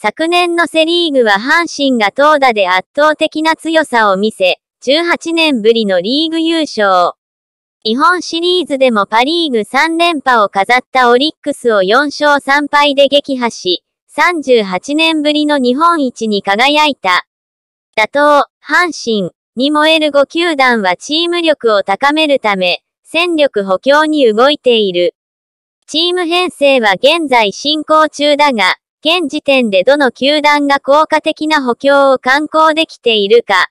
昨年のセリーグは阪神が投打で圧倒的な強さを見せ、18年ぶりのリーグ優勝。日本シリーズでもパリーグ3連覇を飾ったオリックスを4勝3敗で撃破し、38年ぶりの日本一に輝いた。打倒、阪神に燃える5球団はチーム力を高めるため、戦力補強に動いている。チーム編成は現在進行中だが、現時点でどの球団が効果的な補強を観光できているか。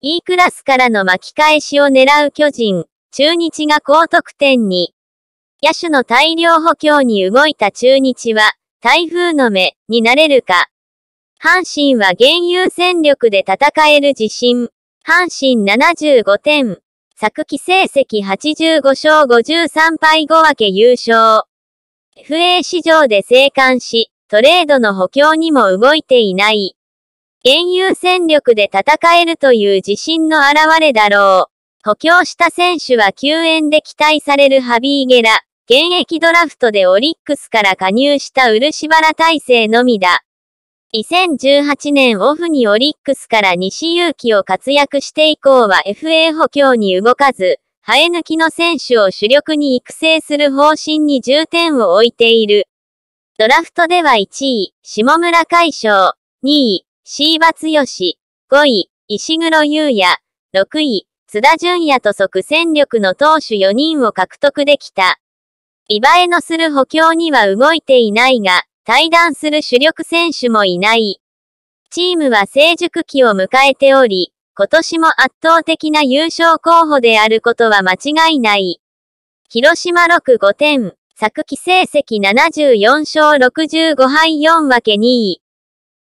E クラスからの巻き返しを狙う巨人、中日が高得点に。野手の大量補強に動いた中日は、台風の目になれるか。阪神は現有戦力で戦える自信。阪神75点。昨季成績85勝53敗5分け優勝。FA 市場で生還し、トレードの補強にも動いていない。現有戦力で戦えるという自信の表れだろう。補強した選手は救援で期待されるハビーゲラ。現役ドラフトでオリックスから加入した漆原体制のみだ。2018年オフにオリックスから西勇輝を活躍して以降は FA 補強に動かず、生え抜きの選手を主力に育成する方針に重点を置いている。ドラフトでは1位、下村海将、2位、椎葉剛、5位、石黒優也、6位、津田淳也と即戦力の投手4人を獲得できた。岩バエのする補強には動いていないが、対談する主力選手もいない。チームは成熟期を迎えており、今年も圧倒的な優勝候補であることは間違いない。広島6 5点。昨季成績74勝65敗4分け2位。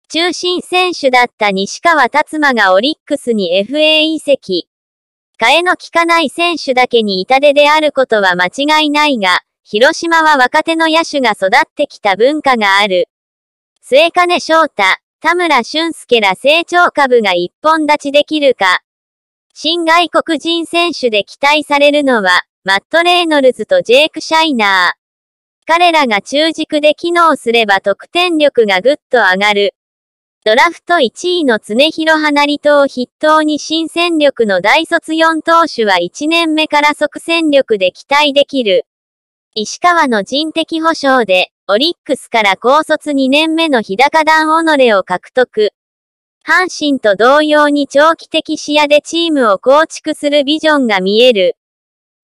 中心選手だった西川達馬がオリックスに FA 移籍。替えの効かない選手だけに痛手であることは間違いないが、広島は若手の野手が育ってきた文化がある。末金翔太、田村俊介ら成長株が一本立ちできるか。新外国人選手で期待されるのは、マット・レイノルズとジェイク・シャイナー。彼らが中軸で機能すれば得点力がぐっと上がる。ドラフト1位の常広花里島を筆頭に新戦力の大卒4投手は1年目から即戦力で期待できる。石川の人的保障で、オリックスから高卒2年目の日高段己を獲得。阪神と同様に長期的視野でチームを構築するビジョンが見える。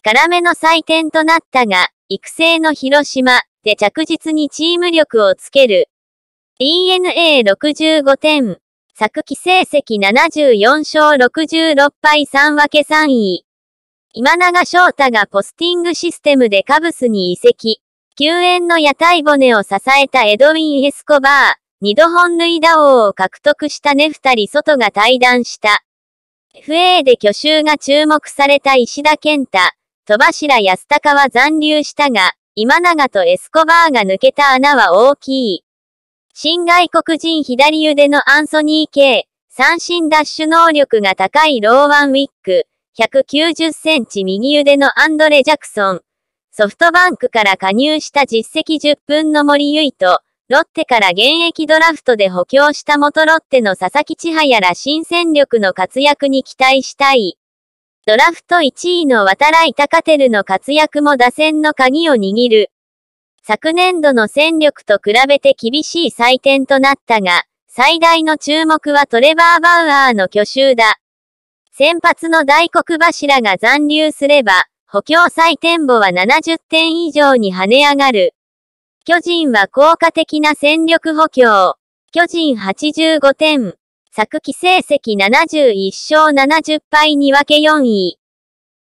絡めの祭典となったが、育成の広島で着実にチーム力をつける。DNA65 点。昨季成績74勝66敗3分け3位。今永翔太がポスティングシステムでカブスに移籍。救援の屋台骨を支えたエドウィン・エスコバー。二度本塁打王を獲得したネタリ・ソ外が対談した。FA で去就が注目された石田健太。戸柱安高は残留したが、今永とエスコバーが抜けた穴は大きい。新外国人左腕のアンソニー・ケイ、三振ダッシュ能力が高いローワンウィック、190センチ右腕のアンドレ・ジャクソン、ソフトバンクから加入した実績10分の森唯と、ロッテから現役ドラフトで補強した元ロッテの佐々木千早ら新戦力の活躍に期待したい。ドラフト1位の渡来高テルの活躍も打線の鍵を握る。昨年度の戦力と比べて厳しい採点となったが、最大の注目はトレバー・バウアーの挙手だ。先発の大黒柱が残留すれば、補強採点簿は70点以上に跳ね上がる。巨人は効果的な戦力補強。巨人85点。昨季成績71勝70敗に分け4位。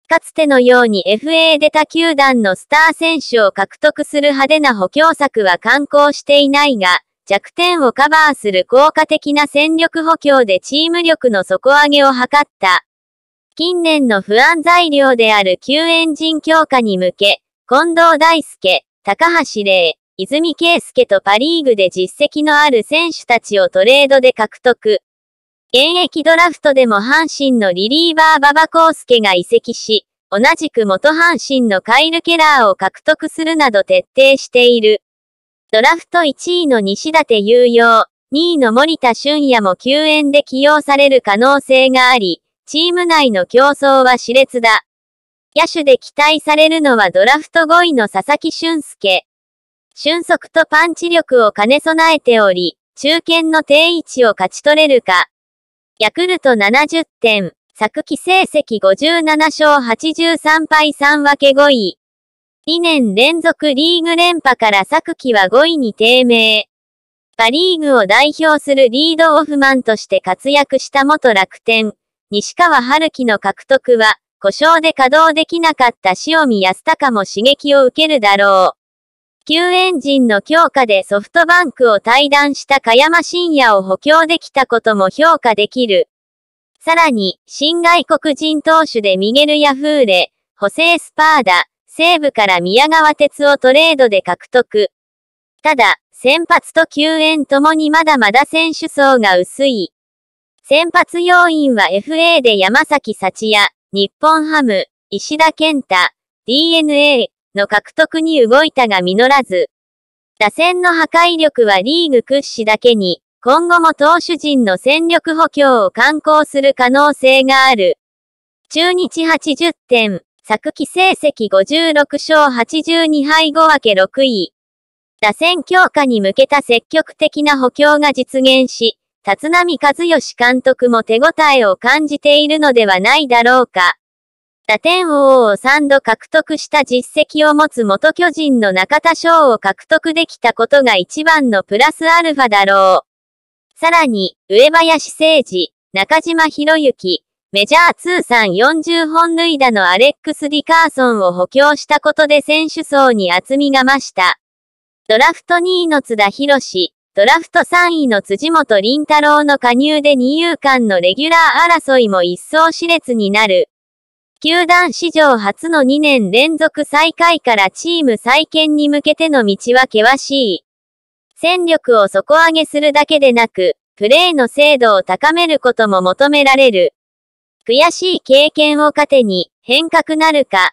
かつてのように FA 出た球団のスター選手を獲得する派手な補強策は観光していないが、弱点をカバーする効果的な戦力補強でチーム力の底上げを図った。近年の不安材料である救援人強化に向け、近藤大輔、高橋玲、泉圭介とパリーグで実績のある選手たちをトレードで獲得。現役ドラフトでも阪神のリリーバー馬場康介が移籍し、同じく元阪神のカイル・ケラーを獲得するなど徹底している。ドラフト1位の西舘有用、2位の森田俊也も救援で起用される可能性があり、チーム内の競争は熾烈だ。野手で期待されるのはドラフト5位の佐々木俊介。俊足とパンチ力を兼ね備えており、中堅の定位置を勝ち取れるか、ヤクルト70点、昨季成績57勝83敗3分け5位。2年連続リーグ連覇から昨季は5位に低迷。パリーグを代表するリードオフマンとして活躍した元楽天、西川春樹の獲得は、故障で稼働できなかった塩見安高も刺激を受けるだろう。旧エンジンの強化でソフトバンクを退団した香山深也を補強できたことも評価できる。さらに、新外国人投手でミゲル・ヤフーレ、補正スパーダ、西部から宮川哲をトレードで獲得。ただ、先発と救援ともにまだまだ選手層が薄い。先発要員は FA で山崎幸也、日本ハム、石田健太、DNA、の獲得に動いたが実らず、打線の破壊力はリーグ屈指だけに、今後も投手陣の戦力補強を観光する可能性がある。中日80点、昨季成績56勝82敗5分け6位。打線強化に向けた積極的な補強が実現し、立浪和義監督も手応えを感じているのではないだろうか。打点王を3度獲得した実績を持つ元巨人の中田翔を獲得できたことが一番のプラスアルファだろう。さらに、上林誠司、中島博之、メジャー通算40本塁打のアレックス・ディカーソンを補強したことで選手層に厚みが増した。ドラフト2位の津田博士、ドラフト3位の辻元林太郎の加入で二遊間のレギュラー争いも一層熾烈になる。球団史上初の2年連続最下位からチーム再建に向けての道は険しい。戦力を底上げするだけでなく、プレーの精度を高めることも求められる。悔しい経験を糧に、変革なるか、